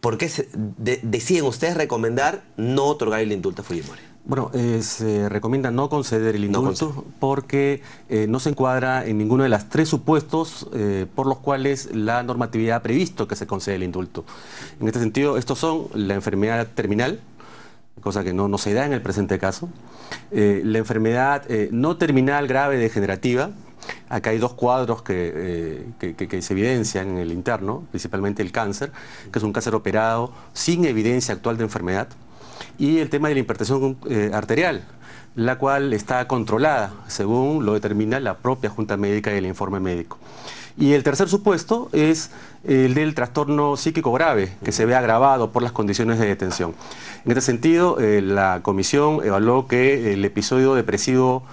¿Por qué deciden ustedes recomendar no otorgar el indulto a Fujimori? Bueno, eh, se recomienda no conceder el indulto porque eh, no se encuadra en ninguno de los tres supuestos eh, por los cuales la normatividad ha previsto que se concede el indulto. En este sentido, estos son la enfermedad terminal, cosa que no, no se da en el presente caso, la enfermedad no terminal grave degenerativa, Acá hay dos cuadros eh, que, se evidencian en el interno, principalmente el cáncer, que es un cáncer operado sin evidencia actual de enfermedad, y el tema de la hipertensión eh, arterial, la cual está controlada, según lo determina la propia Junta Médica y el informe médico. Y el tercer supuesto es el del trastorno psíquico grave, que se ve agravado por las condiciones de detención. En este sentido, eh, la comisión evaluó que el episodio depresivo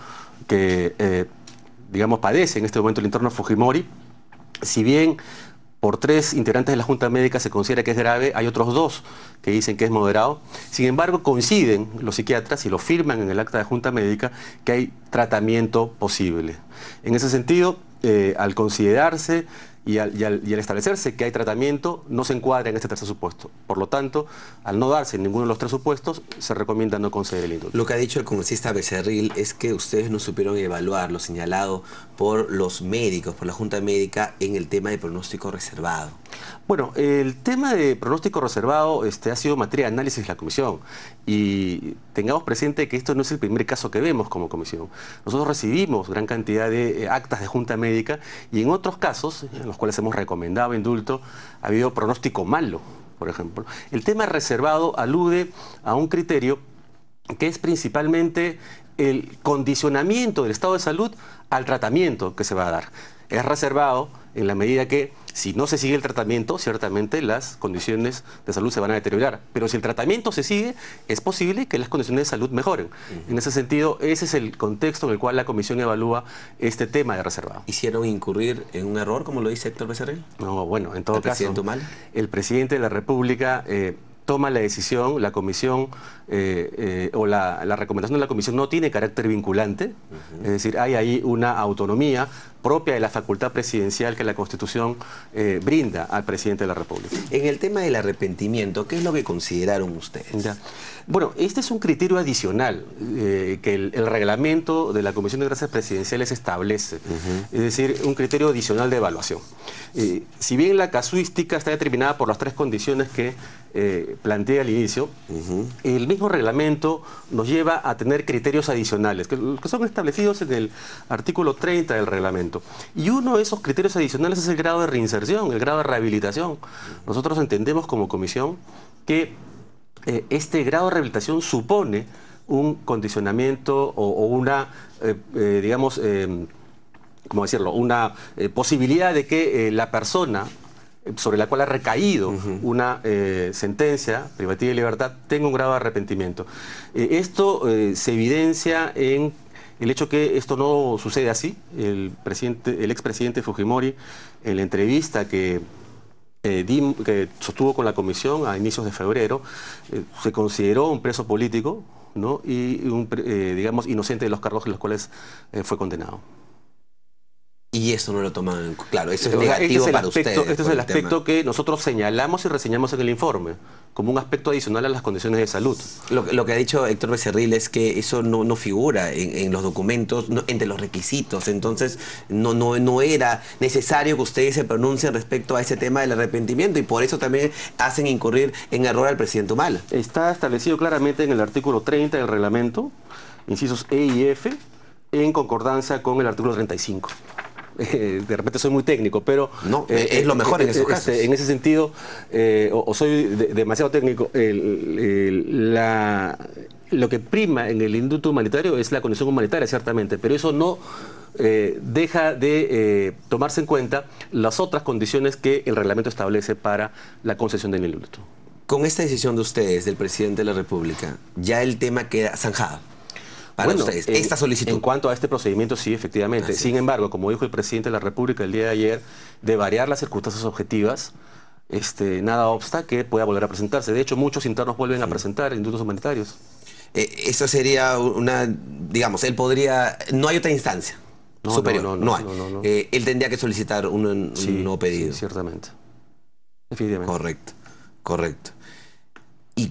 que digamos, padece en este momento el interno Fujimori. Si bien por tres integrantes de la Junta Médica se considera que es grave, hay otros dos que dicen que es moderado. Sin embargo, coinciden los psiquiatras y lo firman en el acta de Junta Médica que hay tratamiento posible. En ese sentido, eh, al considerarse y al, establecerse que hay tratamiento, no se encuadra en este tercer supuesto. Por lo tanto, al no darse ninguno de los tres supuestos, se recomienda no conceder el indulto. Lo que ha dicho el congresista Becerril es que ustedes no supieron evaluar lo señalado por los médicos, por la Junta Médica, en el tema de pronóstico reservado. Bueno, el tema de pronóstico reservado este, ha sido materia de análisis de la Comisión y tengamos presente que esto no es el primer caso que vemos como Comisión. Nosotros recibimos gran cantidad de eh, actas de Junta Médica y en otros casos, en los cuales hemos recomendado indulto, ha habido pronóstico malo, por ejemplo. El tema reservado alude a un criterio que es principalmente el condicionamiento del estado de salud al tratamiento que se va a dar. Es reservado en la medida que si no se sigue el tratamiento, ciertamente las condiciones de salud se van a deteriorar. Pero si el tratamiento se sigue, es posible que las condiciones de salud mejoren. En ese sentido, ese es el contexto en el cual la Comisión evalúa este tema de reservado. ¿Hicieron incurrir en un error, como lo dice Héctor Becerril? No, bueno, en todo caso, el presidente de la República... Eh, toma la decisión, la comisión eh, eh, o la, recomendación de la comisión no tiene carácter vinculante, es decir, hay ahí una autonomía propia de la facultad presidencial que la Constitución eh, brinda al presidente de la República. En el tema del arrepentimiento, ¿qué es lo que consideraron ustedes? Bueno, este es un criterio adicional eh, que el, reglamento de la Comisión de Gracias Presidenciales establece, es decir, un criterio adicional de evaluación. Eh, si bien la casuística está determinada por las tres condiciones que eh, plantea al inicio, el mismo reglamento nos lleva a tener criterios adicionales, que son establecidos en el artículo 30 del reglamento. Y uno de esos criterios adicionales es el grado de reinserción, el grado de rehabilitación. Nosotros entendemos como comisión que eh, este grado de rehabilitación supone un condicionamiento o, una, eh, eh, digamos, em, ¿cómo decirlo?, una posibilidad de que la persona sobre la cual ha recaído una sentencia privativa de libertad tenga un grado de arrepentimiento. esto se evidencia en el hecho que esto no sucede así, el, presidente, expresidente Fujimori, en la entrevista eh, que sostuvo con la comisión a inicios de febrero, eh, se consideró un preso político y un, eh, digamos, inocente de los cargos en los cuales fue condenado y eso no lo toman. Claro, eso es este negativo para ustedes. Este es el aspecto que nosotros señalamos y reseñamos en el informe, como un aspecto adicional a las condiciones de salud. Lo, que ha dicho Héctor Becerril es que eso no, figura en, los documentos, entre los requisitos. Entonces, no, no era necesario que ustedes se pronuncien respecto a ese tema del arrepentimiento y por eso también hacen incurrir en error al presidente Humala. Está establecido claramente en el artículo 30 del reglamento, incisos E y F, en concordancia con el artículo 35. Eh, de repente soy muy técnico, pero... No, eh, es lo eh, mejor en En ese sentido, o, soy demasiado técnico, lo que prima en el indulto humanitario es la condición humanitaria, ciertamente, pero eso no deja de tomarse en cuenta las otras condiciones que el reglamento establece para la concesión del indulto. Con esta decisión de ustedes, del presidente de la República, ya el tema queda zanjado en, esta solicitud? cuanto a este procedimiento, sí, efectivamente. Sin embargo, como dijo el presidente de la República el día de ayer, de variar las circunstancias objetivas, este, nada obsta que pueda volver a presentarse. De hecho, muchos internos vuelven a presentar indultos humanitarios. Eh, eso sería una, digamos, él podría, no hay otra instancia no, superior, no, hay. Eh, él tendría que solicitar un, no nuevo pedido. Sí, ciertamente. Definitivamente. Correcto, correcto.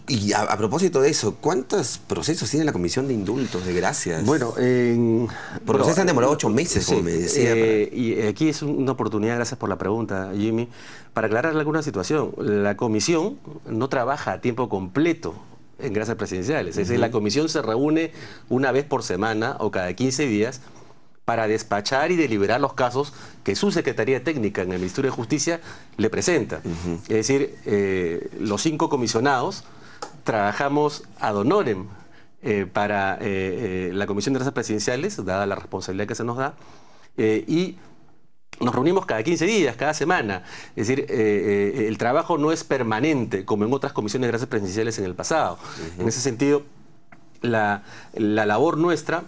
Y, a, propósito de eso, ¿cuántos procesos tiene la Comisión de Indultos, de Gracias? Bueno, en... Porque procesos han demorado eh, ocho meses, como me decía. Eh, y aquí es una oportunidad, gracias por la pregunta, Jimmy, para aclarar alguna situación. La Comisión no trabaja a tiempo completo en gracias presidenciales. Es decir, la Comisión se reúne una vez por semana o cada 15 días para despachar y deliberar los casos que su Secretaría Técnica en el Ministerio de Justicia le presenta. Es decir, eh, los cinco comisionados trabajamos ad honorem eh, para eh, eh, la Comisión de Gracias Presidenciales, dada la responsabilidad que se nos da, y nos reunimos cada 15 días, cada semana. Es decir, el trabajo no es permanente, como en otras comisiones de Gracias presidenciales en el pasado. En ese sentido, la, labor nuestra,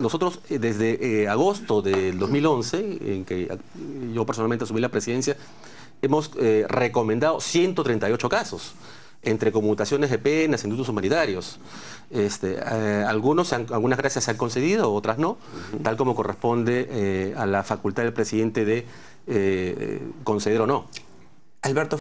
nosotros desde agosto del 2011, en que yo personalmente asumí la presidencia, hemos recomendado 138 casos entre conmutaciones de penas, indultos humanitarios. Este, eh, algunas gracias se han concedido, otras no, tal como corresponde eh, a la facultad del presidente de eh, conceder o no. Alberto